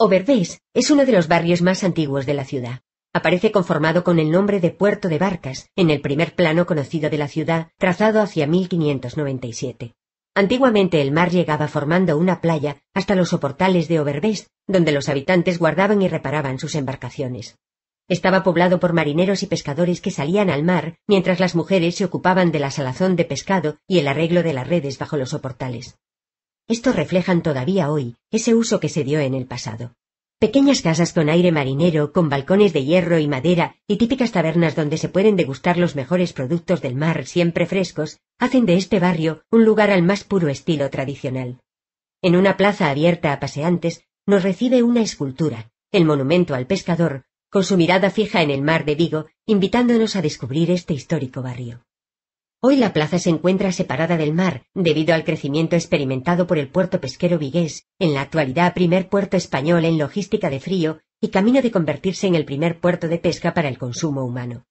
Overbeis es uno de los barrios más antiguos de la ciudad. Aparece conformado con el nombre de Puerto de Barcas en el primer plano conocido de la ciudad, trazado hacia 1597. Antiguamente el mar llegaba formando una playa hasta los soportales de Overbeis, donde los habitantes guardaban y reparaban sus embarcaciones. Estaba poblado por marineros y pescadores que salían al mar, mientras las mujeres se ocupaban de la salazón de pescado y el arreglo de las redes bajo los soportales. Estos reflejan todavía hoy ese uso que se dio en el pasado. Pequeñas casas con aire marinero, con balcones de hierro y madera y típicas tabernas donde se pueden degustar los mejores productos del mar siempre frescos, hacen de este barrio un lugar al más puro estilo tradicional. En una plaza abierta a paseantes nos recibe una escultura, el monumento al pescador, con su mirada fija en el mar de Vigo, invitándonos a descubrir este histórico barrio. Hoy la plaza se encuentra separada del mar, debido al crecimiento experimentado por el puerto pesquero vigués, en la actualidad primer puerto español en logística de frío, y camino de convertirse en el primer puerto de pesca para el consumo humano.